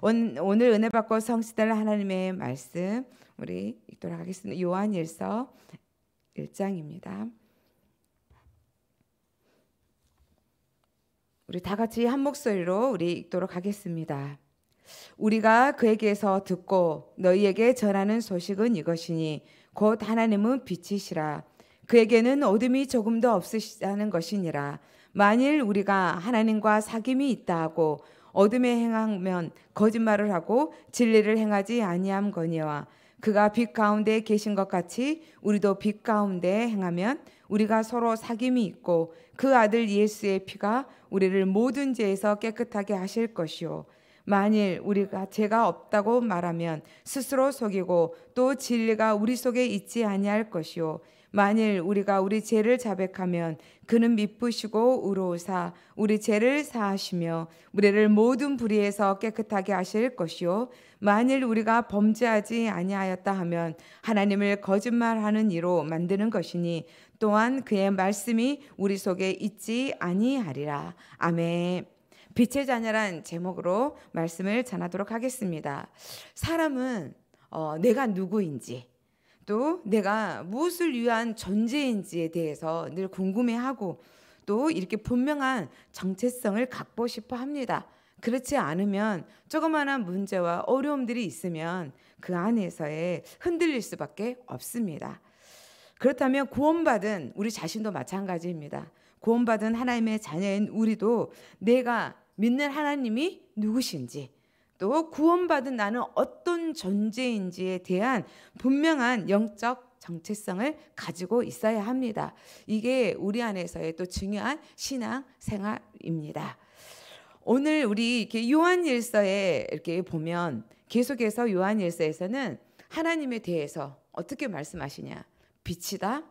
오늘 은혜 받고 성취될 하나님의 말씀 우리 읽도록 하겠습니다. 요한일서 1장입니다. 우리 다 같이 한 목소리로 우리 읽도록 하겠습니다. 우리가 그에게서 듣고 너희에게 전하는 소식은 이것이니 곧 하나님은 빛이시라 그에게는 어둠이 조금도 없으시다는 것이니라 만일 우리가 하나님과 사귐이 있다 하고 어둠에 행하면 거짓말을 하고 진리를 행하지 아니함거니와 그가 빛 가운데 계신 것 같이 우리도 빛 가운데 행하면 우리가 서로 사귐이 있고 그 아들 예수의 피가 우리를 모든 죄에서 깨끗하게 하실 것이요 만일 우리가 죄가 없다고 말하면 스스로 속이고 또 진리가 우리 속에 있지 아니할 것이요 만일 우리가 우리 죄를 자백하면 그는 미쁘시고 우로우사 우리 죄를 사하시며 우리를 모든 불의에서 깨끗하게 하실 것이요 만일 우리가 범죄하지 아니하였다 하면 하나님을 거짓말하는 이로 만드는 것이니 또한 그의 말씀이 우리 속에 있지 아니하리라 아멘. 빛의 자녀란 제목으로 말씀을 전하도록 하겠습니다. 사람은 어, 내가 누구인지 또 내가 무엇을 위한 존재인지에 대해서 늘 궁금해하고 또 이렇게 분명한 정체성을 갖고 싶어 합니다. 그렇지 않으면 조그마한 문제와 어려움들이 있으면 그 안에서의 흔들릴 수밖에 없습니다. 그렇다면 구원받은 우리 자신도 마찬가지입니다. 구원받은 하나님의 자녀인 우리도 내가 믿는 하나님이 누구신지 또 구원받은 나는 어떤 존재인지에 대한 분명한 영적 정체성을 가지고 있어야 합니다. 이게 우리 안에서의 또 중요한 신앙 생활입니다. 오늘 우리 이렇게 요한일서에 이렇게 보면 계속해서 요한일서에서는 하나님에 대해서 어떻게 말씀하시냐? 빛이다,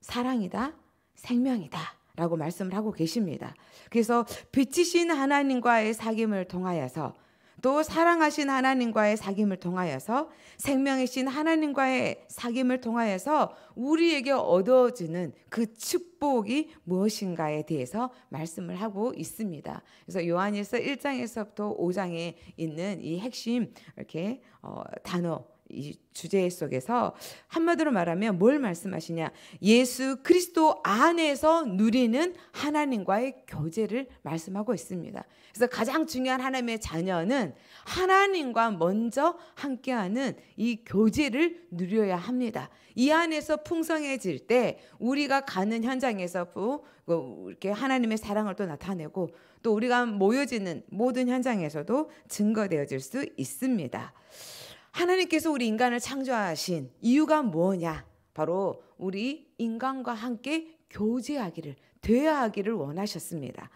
사랑이다, 생명이다. 라고 말씀을 하고 계십니다. 그래서 빛이신 하나님과의 사귐을 통하여서 또 사랑하신 하나님과의 사귐을 통하여서 생명이신 하나님과의 사귐을 통하여서 우리에게 얻어지는 그 축복이 무엇인가에 대해서 말씀을 하고 있습니다. 그래서 요한일서 1장에서부터 5장에 있는 이 핵심 이렇게 어, 단어 이 주제 속에서 한마디로 말하면 뭘 말씀하시냐? 예수 그리스도 안에서 누리는 하나님과의 교제를 말씀하고 있습니다. 그래서 가장 중요한 하나님의 자녀는 하나님과 먼저 함께하는 이 교제를 누려야 합니다. 이 안에서 풍성해질 때 우리가 가는 현장에서 그 이렇게 하나님의 사랑을 또 나타내고 또 우리가 모여지는 모든 현장에서도 증거되어질 수 있습니다. 하나님께서 우리 인간을 창조하신 이유가 뭐냐? 바로 우리 인간과 함께 교제하기를, 대화하기를 원하셨습니다.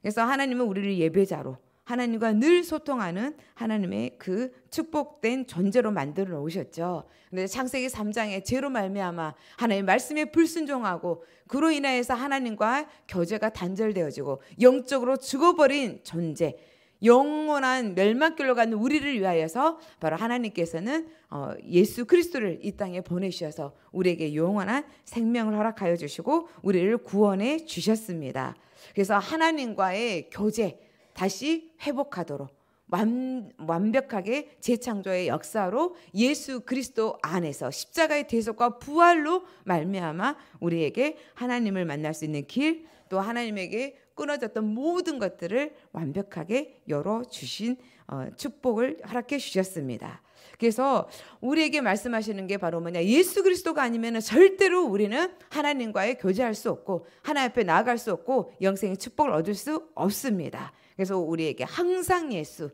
그래서 하나님은 우리를 예배자로 하나님과 늘 소통하는 하나님의 그 축복된 존재로 만들어 놓으셨죠. 그런데 창세기 3장에 죄로 말미암아 하나님의 말씀에 불순종하고 그로 인하여서 하나님과 교제가 단절되어지고 영적으로 죽어버린 존재. 영원한 멸망길로 가는 우리를 위하여서 바로 하나님께서는 어, 예수 그리스도를 이 땅에 보내셔서 우리에게 영원한 생명을 허락하여 주시고 우리를 구원해 주셨습니다. 그래서 하나님과의 교제 다시 회복하도록 완, 완벽하게 재창조의 역사로 예수 그리스도 안에서 십자가의 대속과 부활로 말미암아 우리에게 하나님을 만날 수 있는 길 또 하나님에게 끊어졌던 모든 것들을 완벽하게 열어 주신 어, 축복을 허락해 주셨습니다. 그래서 우리에게 말씀하시는 게 바로 뭐냐 예수 그리스도가 아니면 절대로 우리는 하나님과의 교제할 수 없고 하나님 앞에 나아갈 수 없고 영생의 축복을 얻을 수 없습니다. 그래서 우리에게 항상 예수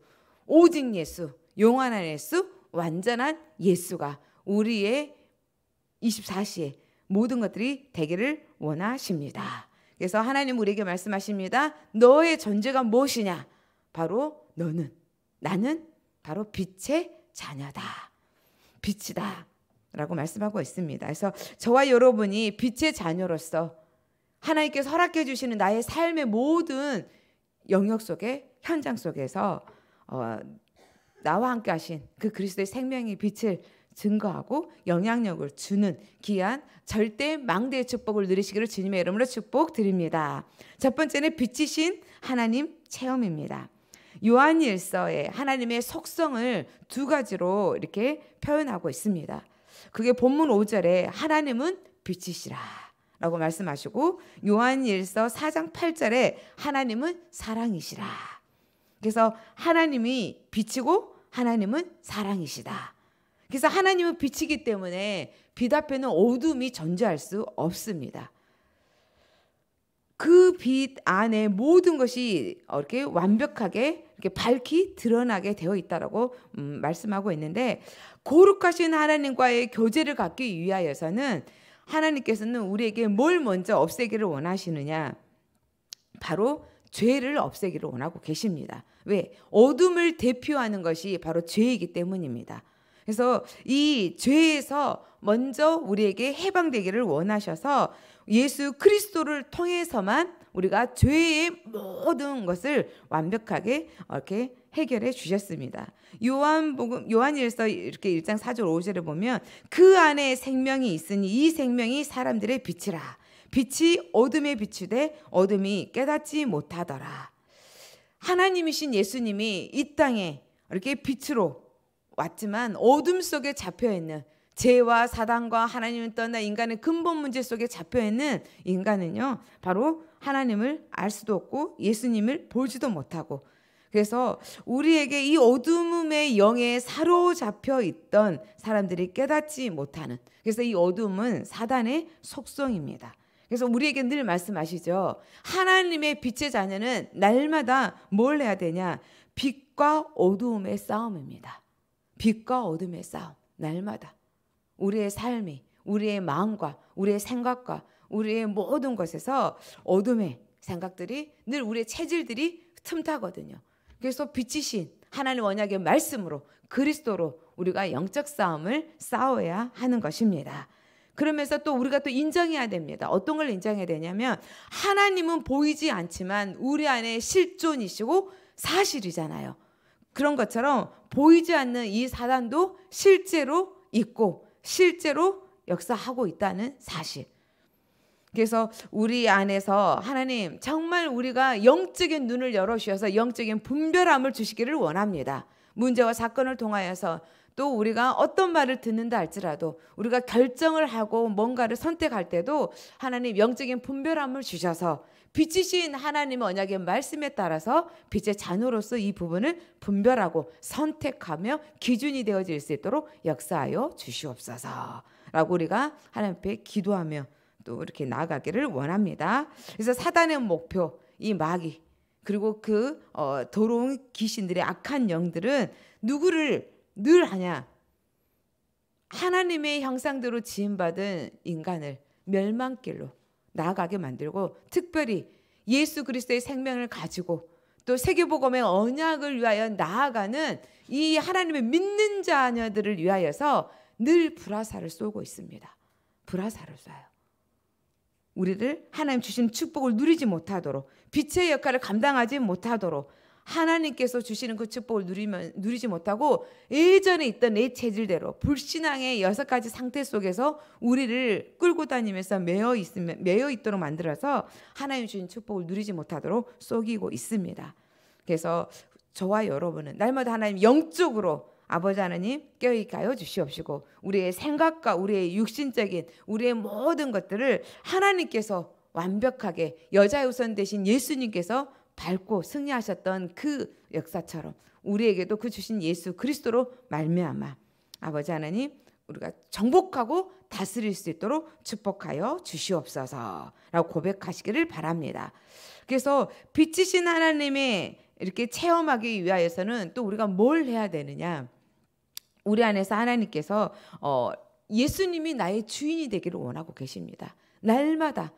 오직 예수 용한한 예수 완전한 예수가 우리의 24시에 모든 것들이 되기를 원하십니다. 그래서 하나님 우리에게 말씀하십니다. 너의 존재가 무엇이냐? 바로 너는 나는 바로 빛의 자녀다. 빛이다. 라고 말씀하고 있습니다. 그래서 저와 여러분이 빛의 자녀로서 하나님께서 허락해 주시는 나의 삶의 모든 영역 속에 현장 속에서 어, 나와 함께 하신 그 그리스도의 생명의 빛을 증거하고 영향력을 주는 귀한 절대 망대의 축복을 누리시기를 주님의 이름으로 축복드립니다. 첫 번째는 빛이신 하나님 체험입니다. 요한일서에 하나님의 속성을 두 가지로 이렇게 표현하고 있습니다. 그게 본문 5절에 하나님은 빛이시라 라고 말씀하시고 요한일서 4장 8절에 하나님은 사랑이시라. 그래서 하나님이 빛이고 하나님은 사랑이시다. 그래서 하나님은 빛이기 때문에 빛 앞에는 어둠이 존재할 수 없습니다. 그 빛 안에 모든 것이 이렇게 완벽하게 이렇게 밝히 드러나게 되어 있다라고 음, 말씀하고 있는데 고룩하신 하나님과의 교제를 갖기 위하여서는 하나님께서는 우리에게 뭘 먼저 없애기를 원하시느냐? 바로 죄를 없애기를 원하고 계십니다. 왜? 어둠을 대표하는 것이 바로 죄이기 때문입니다. 그래서 이 죄에서 먼저 우리에게 해방되기를 원하셔서 예수 그리스도를 통해서만 우리가 죄의 모든 것을 완벽하게 이렇게 해결해 주셨습니다. 요한복음 요한일서 이렇게 1장 4절 5절에 보면 그 안에 생명이 있으니 이 생명이 사람들의 빛이라 빛이 어둠에 비추되 어둠이 깨닫지 못하더라. 하나님이신 예수님이 이 땅에 이렇게 빛으로 왔지만 어둠 속에 잡혀 있는 죄와 사단과 하나님을 떠나 인간의 근본 문제 속에 잡혀 있는 인간은요. 바로 하나님을 알 수도 없고 예수님을 보지도 못하고 그래서 우리에게 이 어둠의 영에 사로잡혀 있던 사람들이 깨닫지 못하는 그래서 이 어둠은 사단의 속성입니다. 그래서 우리에게 늘 말씀하시죠. 하나님의 빛의 자녀는 날마다 뭘 해야 되냐? 빛과 어두움의 싸움입니다. 빛과 어둠의 싸움 날마다 우리의 삶이 우리의 마음과 우리의 생각과 우리의 모든 것에서 어둠의 생각들이 늘 우리의 체질들이 틈타거든요. 그래서 빛이신 하나님 언약의 말씀으로 그리스도로 우리가 영적 싸움을 싸워야 하는 것입니다. 그러면서 또 우리가 또 인정해야 됩니다. 어떤 걸 인정해야 되냐면 하나님은 보이지 않지만 우리 안에 실존이시고 사실이잖아요. 그런 것처럼 보이지 않는 이 사단도 실제로 있고 실제로 역사하고 있다는 사실. 그래서 우리 안에서 하나님 정말 우리가 영적인 눈을 열어 주셔서 영적인 분별함을 주시기를 원합니다. 문제와 사건을 통하여서 또 우리가 어떤 말을 듣는다 할지라도 우리가 결정을 하고 뭔가를 선택할 때도 하나님 영적인 분별함을 주셔서 빛이신 하나님 의 언약의 말씀에 따라서 빛의 잔으로서 이 부분을 분별하고 선택하며 기준이 되어질 수 있도록 역사하여 주시옵소서. 라고 우리가 하나님 앞에 기도하며 또 이렇게 나아가기를 원합니다. 그래서 사단의 목표, 이 마귀, 그리고 그 어, 더러운 귀신들의 악한 영들은 누구를 늘 하냐? 하나님의 형상대로 지음받은 인간을 멸망길로 나아가게 만들고 특별히 예수 그리스도의 생명을 가지고 또 세계복음의 언약을 위하여 나아가는 이 하나님의 믿는 자녀들을 위하여서 늘 불화살을 쏘고 있습니다. 불화살을 쏴요. 우리를 하나님 주신 축복을 누리지 못하도록 빛의 역할을 감당하지 못하도록 하나님께서 주시는 그 축복을 누리면, 누리지 못하고 예전에 있던 내 체질대로 불신앙의 여섯 가지 상태 속에서 우리를 끌고 다니면서 매여 있으면 매여 있도록 만들어서 하나님 주신 축복을 누리지 못하도록 속이고 있습니다. 그래서 저와 여러분은 날마다 하나님 영적으로 아버지 하나님 깨어있게 주시옵시고 우리의 생각과 우리의 육신적인 우리의 모든 것들을 하나님께서 완벽하게 여자의 우선 대신 예수님께서 밝고 승리하셨던 그 역사처럼 우리에게도 그 주신 예수 그리스도로 말미암아 아버지 하나님 우리가 정복하고 다스릴 수 있도록 축복하여 주시옵소서라고 고백하시기를 바랍니다. 그래서 빛이신 하나님의 이렇게 체험하기 위하여서는 또 우리가 뭘 해야 되느냐? 우리 안에서 하나님께서 어 예수님이 나의 주인이 되기를 원하고 계십니다. 날마다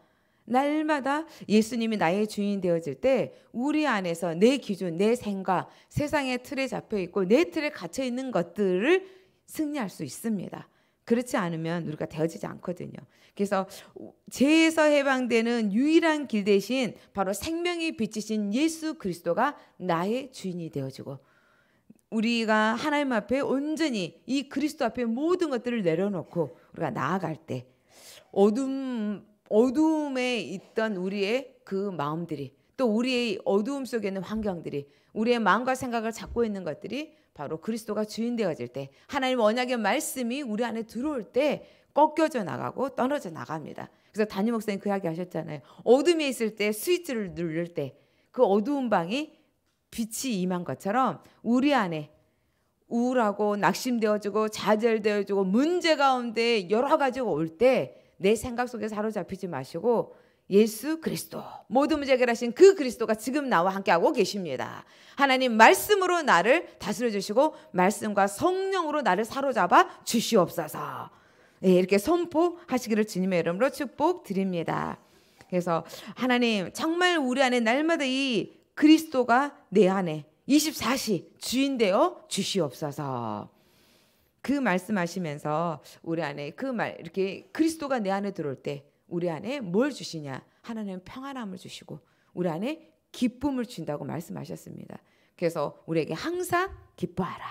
날마다 예수님이 나의 주인 되어질 때 우리 안에서 내 기준, 내 생각, 세상의 틀에 잡혀 있고 내 틀에 갇혀 있는 것들을 승리할 수 있습니다. 그렇지 않으면 우리가 되어지지 않거든요. 그래서 죄에서 해방되는 유일한 길 대신 바로 생명이 비치신 예수 그리스도가 나의 주인이 되어지고 우리가 하나님 앞에 온전히 이 그리스도 앞에 모든 것들을 내려놓고 우리가 나아갈 때 어둠 어둠에 있던 우리의 그 마음들이 또 우리의 어두움 속에 있는 환경들이 우리의 마음과 생각을 잡고 있는 것들이 바로 그리스도가 주인 되어질 때 하나님 언약의 말씀이 우리 안에 들어올 때 꺾여져 나가고 떨어져 나갑니다. 그래서 담임 목사님 그 이야기 하셨잖아요. 어둠에 있을 때 스위치를 누를 때 그 어두운 방이 빛이 임한 것처럼 우리 안에 우울하고 낙심되어지고 좌절되어지고 문제 가운데 여러 가지가 올때 내 생각 속에 사로잡히지 마시고 예수 그리스도 모든 문제 해결하신 그 그리스도가 지금 나와 함께하고 계십니다. 하나님 말씀으로 나를 다스려 주시고 말씀과 성령으로 나를 사로잡아 주시옵소서. 네, 이렇게 선포하시기를 주님의 이름으로 축복드립니다. 그래서 하나님 정말 우리 안에 날마다 이 그리스도가 내 안에 24시 주인 되어 주시옵소서. 그 말씀하시면서 우리 안에 그 말 이렇게 그리스도가 내 안에 들어올 때 우리 안에 뭘 주시냐? 하나님은 평안함을 주시고 우리 안에 기쁨을 준다고 말씀하셨습니다. 그래서 우리에게 항상 기뻐하라.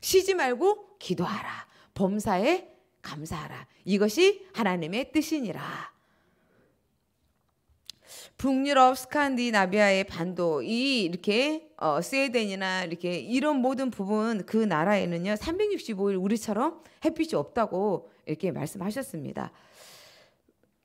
쉬지 말고 기도하라. 범사에 감사하라. 이것이 하나님의 뜻이니라. 북유럽, 스칸디나비아의 반도 이 이렇게 어, 스웨덴이나 이렇게 이런 모든 부분 그 나라에는요 365일 우리처럼 햇빛이 없다고 이렇게 말씀하셨습니다.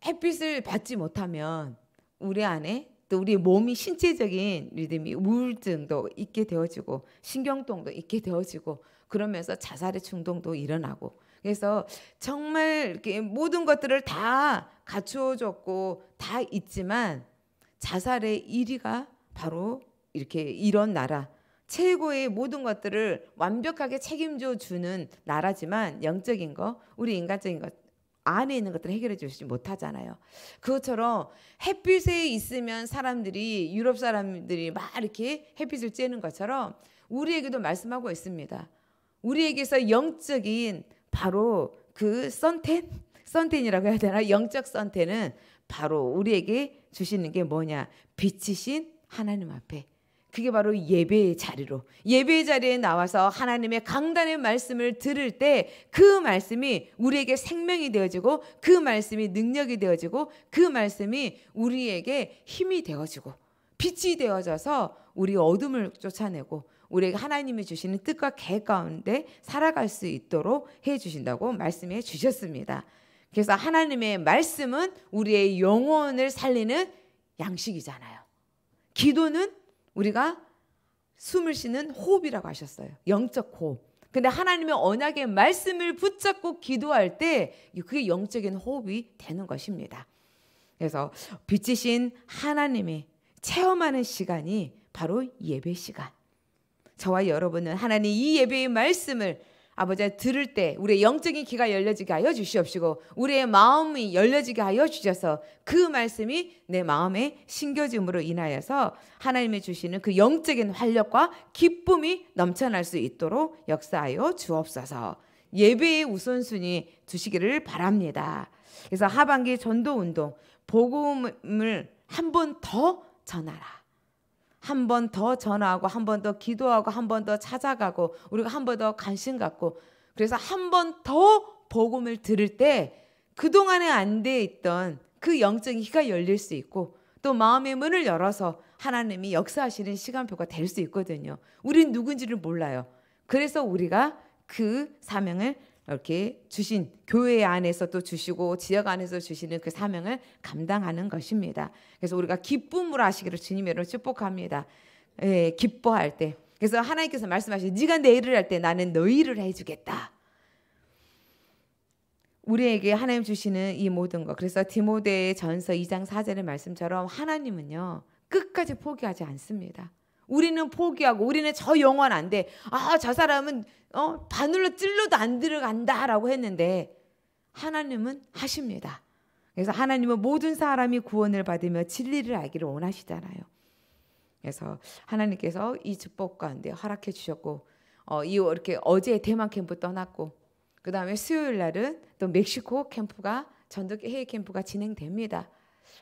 햇빛을 받지 못하면 우리 안에 또 우리 몸이 신체적인 리듬이 우울증도 있게 되어지고 신경통도 있게 되어지고 그러면서 자살의 충동도 일어나고 그래서 정말 이렇게 모든 것들을 다 갖추어졌고 다 있지만 자살의 1위가 바로 이렇게 이런 나라 최고의 모든 것들을 완벽하게 책임져 주는 나라지만 영적인 거 우리 인간적인 것 안에 있는 것들을 해결해 주지 못하잖아요. 그것처럼 햇빛에 있으면 사람들이 유럽 사람들이 막 이렇게 햇빛을 쬐는 것처럼 우리에게도 말씀하고 있습니다. 우리에게서 영적인 바로 그 선텐 선텐이라고 해야 되나? 영적 선텐은 바로 우리에게 주시는 게 뭐냐? 빛이신 하나님 앞에 그게 바로 예배의 자리로 예배의 자리에 나와서 하나님의 강단의 말씀을 들을 때 그 말씀이 우리에게 생명이 되어지고 그 말씀이 능력이 되어지고 그 말씀이 우리에게 힘이 되어지고 빛이 되어져서 우리 어둠을 쫓아내고 우리에게 하나님이 주시는 뜻과 계획 가운데 살아갈 수 있도록 해 주신다고 말씀해 주셨습니다. 그래서 하나님의 말씀은 우리의 영혼을 살리는 양식이잖아요. 기도는 우리가 숨을 쉬는 호흡이라고 하셨어요. 영적 호흡. 근데 하나님의 언약의 말씀을 붙잡고 기도할 때 그게 영적인 호흡이 되는 것입니다. 그래서 빛이신 하나님이 체험하는 시간이 바로 예배 시간. 저와 여러분은 하나님 이 예배의 말씀을 아버지 들을 때 우리의 영적인 귀가 열려지게 하여 주시옵시고 우리의 마음이 열려지게 하여 주셔서 그 말씀이 내 마음에 신겨짐으로 인하여서 하나님의 주시는 그 영적인 활력과 기쁨이 넘쳐날 수 있도록 역사하여 주옵소서. 예배의 우선순위 주시기를 바랍니다. 그래서 하반기 전도 운동 복음을 한 번 더 전하라. 한번더 전화하고 한 번 더 기도하고 한 번 더 찾아가고 우리가 한 번 더 관심 갖고 그래서 한 번 더 복음을 들을 때 그동안에 안 돼 있던 그 영적인 희가 열릴 수 있고 또 마음의 문을 열어서 하나님이 역사하시는 시간표가 될 수 있거든요. 우린 누군지를 몰라요. 그래서 우리가 그 사명을 이렇게 주신 교회 안에서 또 주시고 지역 안에서 주시는 그 사명을 감당하는 것입니다. 그래서 우리가 기쁨으로 하시기를 주님의 이름으로 축복합니다. 예, 기뻐할 때. 그래서 하나님께서 말씀하신 네가 내 일을 할 때 나는 너희 일 해주겠다. 우리에게 하나님 주시는 이 모든 것. 그래서 디모데의 전서 2장 4절의 말씀처럼 하나님은요 끝까지 포기하지 않습니다. 우리는 포기하고 우리는 저 영원 안 돼. 아, 저 사람은 어, 바늘로 찔러도 안 들어간다라고 했는데 하나님은 하십니다. 그래서 하나님은 모든 사람이 구원을 받으며 진리를 알기를 원하시잖아요. 그래서 하나님께서 이 축복 가운데 허락해 주셨고 어, 이 이렇게 어제 대만 캠프 떠났고 그 다음에 수요일 날은 또 멕시코 캠프가 전도해외 캠프가 진행됩니다.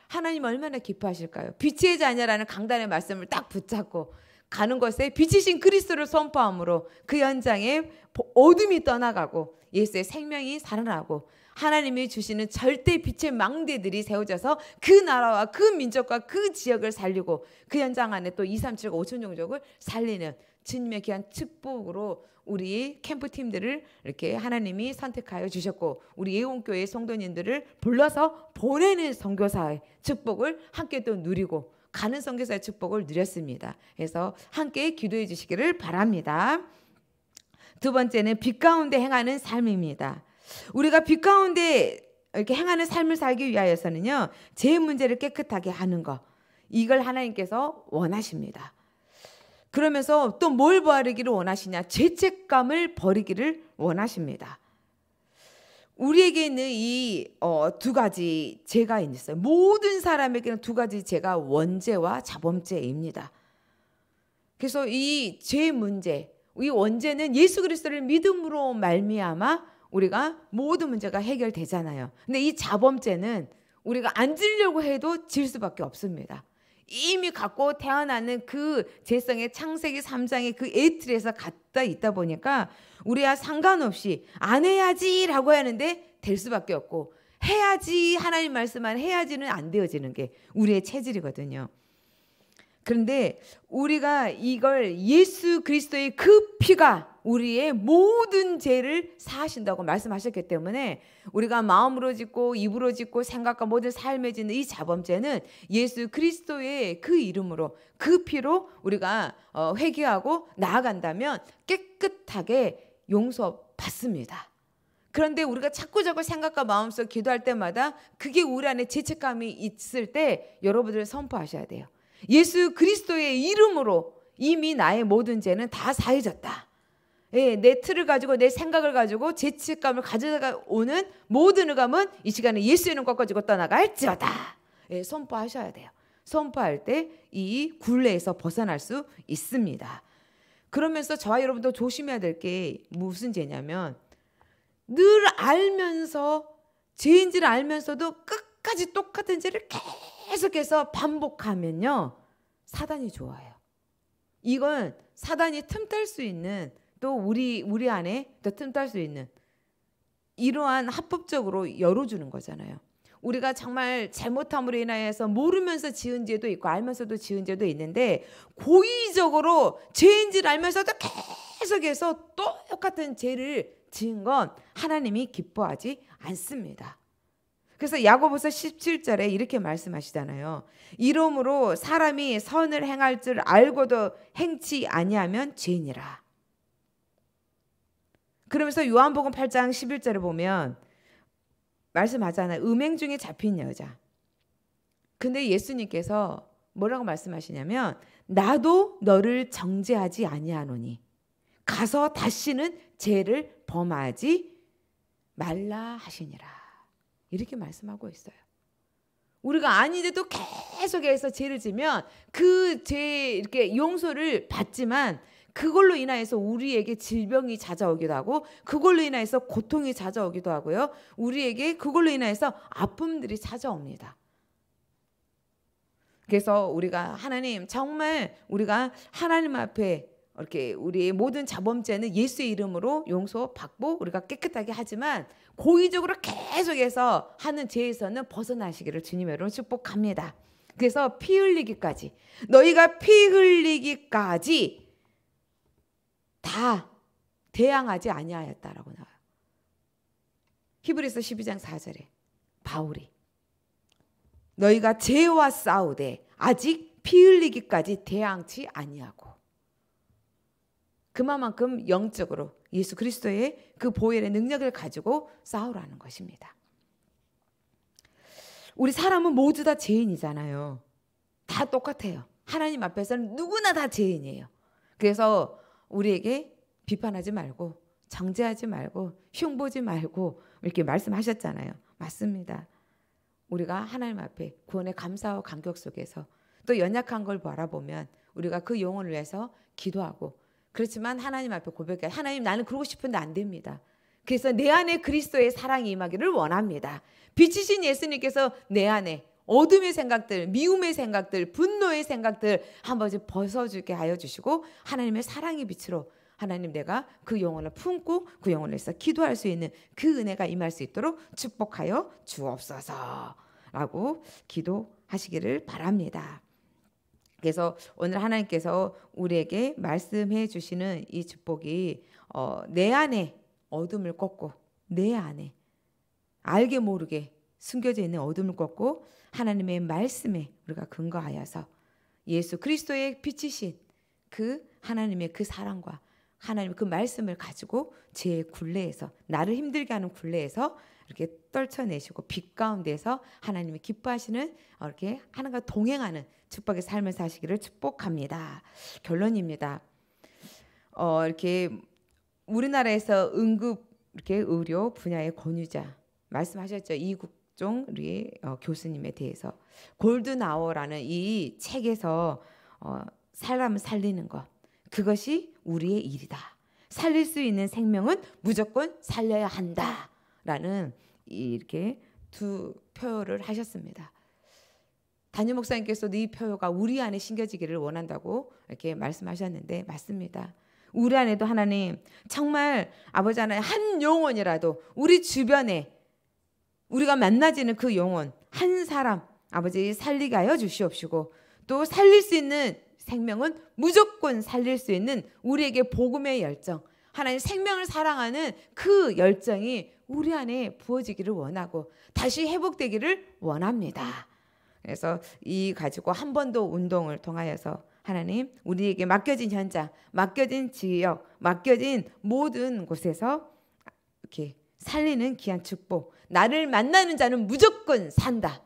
하나님 얼마나 기뻐하실까요? 빛의 자녀라는 강단의 말씀을 딱 붙잡고 가는 것에 빛이신 그리스도를 선포함으로 그 현장에 어둠이 떠나가고 예수의 생명이 살아나고 하나님이 주시는 절대 빛의 망대들이 세워져서 그 나라와 그 민족과 그 지역을 살리고 그 현장 안에 또 2, 3, 7, 5천 종족을 살리는 주님의 귀한 축복으로 우리 캠프 팀들을 이렇게 하나님이 선택하여 주셨고 우리 예원교회 성도님들을 불러서 보내는 선교사의 축복을 함께 또 누리고 가는 선교사의 축복을 누렸습니다. 그래서 함께 기도해 주시기를 바랍니다. 두 번째는 빛 가운데 행하는 삶입니다. 우리가 빛 가운데 이렇게 행하는 삶을 살기 위하여서는요, 제 문제를 깨끗하게 하는 것. 이걸 하나님께서 원하십니다. 그러면서 또 뭘 버리기를 원하시냐? 죄책감을 버리기를 원하십니다. 우리에게 있는 이두 어, 가지 죄가 있어요. 모든 사람에게는 두 가지 죄가 원죄와 자범죄입니다. 그래서 이 죄 문제, 이 원죄는 예수 그리스도를 믿음으로 말미암아 우리가 모든 문제가 해결되잖아요. 근데 이 자범죄는 우리가 안 지려고 해도 질 수밖에 없습니다. 이미 갖고 태어나는 그 재성의 창세기 3장의 그 애틀에서 갖다 있다 보니까 우리와 상관없이 안 해야지라고 하는데 될 수밖에 없고 해야지 하나님 말씀만 해야지는 안 되어지는 게 우리의 체질이거든요. 그런데 우리가 이걸 예수 그리스도의 그 피가 우리의 모든 죄를 사하신다고 말씀하셨기 때문에 우리가 마음으로 짓고 입으로 짓고 생각과 모든 삶에 짓는 이 자범죄는 예수 그리스도의 그 이름으로 그 피로 우리가 어, 회개하고 나아간다면 깨끗하게 용서받습니다. 그런데 우리가 자꾸자꾸 생각과 마음속 기도할 때마다 그게 우리 안에 죄책감이 있을 때 여러분들 선포하셔야 돼요. 예수 그리스도의 이름으로 이미 나의 모든 죄는 다 사해졌다. 예, 내 틀을 가지고 내 생각을 가지고 죄책감을 가져오는 모든 의감은 이 시간에 예수 이름 꺾어지고 떠나가 지어다 예, 선포하셔야 돼요. 선포할 때 이 굴레에서 벗어날 수 있습니다. 그러면서 저와 여러분도 조심해야 될 게 무슨 죄냐면 늘 알면서 죄인지를 알면서도 끝까지 똑같은 죄를 계속 계속해서 반복하면요. 사단이 좋아요. 이건 사단이 틈탈 수 있는 또 우리 우리 안에 틈탈 수 있는 이러한 합법적으로 열어주는 거잖아요. 우리가 정말 잘못함으로 인하여서 모르면서 지은 죄도 있고 알면서도 지은 죄도 있는데 고의적으로 죄인지 알면서도 계속해서 똑같은 죄를 지은 건 하나님이 기뻐하지 않습니다. 그래서 야고보서 17절에 이렇게 말씀하시잖아요. 이러므로 사람이 선을 행할 줄 알고도 행치 아니하면 죄니라. 그러면서 요한복음 8장 11절에 보면 말씀하잖아요. 음행 중에 잡힌 여자. 근데 예수님께서 뭐라고 말씀하시냐면 나도 너를 정죄하지 아니하노니 가서 다시는 죄를 범하지 말라 하시니라. 이렇게 말씀하고 있어요. 우리가 아닌데도 계속해서 죄를 지면 그죄 이렇게 용서를 받지만 그걸로 인하여서 우리에게 질병이 찾아오기도 하고 그걸로 인하여서 고통이 찾아오기도 하고요. 우리에게 그걸로 인하여서 아픔들이 찾아옵니다. 그래서 우리가 하나님 정말 우리가 하나님 앞에 이렇게 우리의 모든 자범죄는 예수의 이름으로 용서받고 우리가 깨끗하게 하지만 고의적으로 계속해서 하는 죄에서는 벗어나시기를 주님의 이름으로 축복합니다. 그래서 피 흘리기까지 너희가 피 흘리기까지 다 대항하지 아니하였다라고 나와요. 히브리서 12장 4절에 바울이 너희가 죄와 싸우되 아직 피 흘리기까지 대항치 아니하고 그만큼 영적으로 예수 그리스도의 그 보혈의 능력을 가지고 싸우라는 것입니다. 우리 사람은 모두 다 죄인이잖아요. 다 똑같아요. 하나님 앞에서는 누구나 다 죄인이에요. 그래서 우리에게 비판하지 말고 정죄하지 말고 흉보지 말고 이렇게 말씀하셨잖아요. 맞습니다. 우리가 하나님 앞에 구원의 감사와 감격 속에서 또 연약한 걸 바라보면 우리가 그 영혼을 위해서 기도하고 그렇지만 하나님 앞에 고백해 하나님 나는 그러고 싶은데 안 됩니다. 그래서 내 안에 그리스도의 사랑이 임하기를 원합니다. 빛이신 예수님께서 내 안에 어둠의 생각들, 미움의 생각들, 분노의 생각들 한 번씩 벗어주게 하여 주시고 하나님의 사랑의 빛으로 하나님 내가 그 영혼을 품고 그 영혼을 위해서 기도할 수 있는 그 은혜가 임할 수 있도록 축복하여 주옵소서라고 기도하시기를 바랍니다. 그래서 오늘 하나님께서 우리에게 말씀해 주시는 이 축복이 어, 내 안에 어둠을 꺾고 내 안에 알게 모르게 숨겨져 있는 어둠을 꺾고 하나님의 말씀에 우리가 근거하여서 예수 그리스도의 빛이신 그 하나님의 그 사랑과 하나님 의그 말씀을 가지고 제 굴레에서 나를 힘들게 하는 굴레에서 이렇게 떨쳐내시고 빛 가운데서 하나님이 기뻐하시는 어, 이렇게 하나님과 동행하는 축복의 삶을 사시기를 축복합니다. 결론입니다. 어, 이렇게 우리나라에서 응급 이렇게 의료 분야의 권유자 말씀하셨죠. 이국종 우리 어, 교수님에 대해서 골든 아워라는 이 책에서 어, 사람을 살리는 것 그것이 우리의 일이다. 살릴 수 있는 생명은 무조건 살려야 한다. 라는 이렇게 두 표현을 하셨습니다. 단임 목사님께서도 이 표현이 우리 안에 심겨지기를 원한다고 이렇게 말씀하셨는데 맞습니다. 우리 안에도 하나님 정말 아버지 하나님 한 영혼이라도 우리 주변에 우리가 만나지는 그 영혼 한 사람 아버지 살리게 하여 주시옵시고 또 살릴 수 있는 생명은 무조건 살릴 수 있는 우리에게 복음의 열정 하나님 생명을 사랑하는 그 열정이 우리 안에 부어지기를 원하고 다시 회복되기를 원합니다. 그래서 이 가지고 한 번 더 운동을 통하여서 하나님 우리에게 맡겨진 현장, 맡겨진 지역, 맡겨진 모든 곳에서 이렇게 살리는 귀한 축복. 나를 만나는 자는 무조건 산다.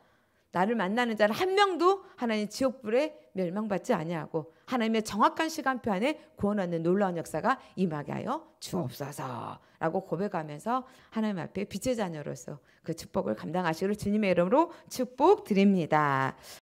나를 만나는 자는 한 명도 하나님 지옥불에 멸망받지 아니하고 하나님의 정확한 시간표 안에 구원 얻는 놀라운 역사가 임하게 하여 주옵소서라고 고백하면서 하나님 앞에 빛의 자녀로서 그 축복을 감당하시기를 주님의 이름으로 축복드립니다.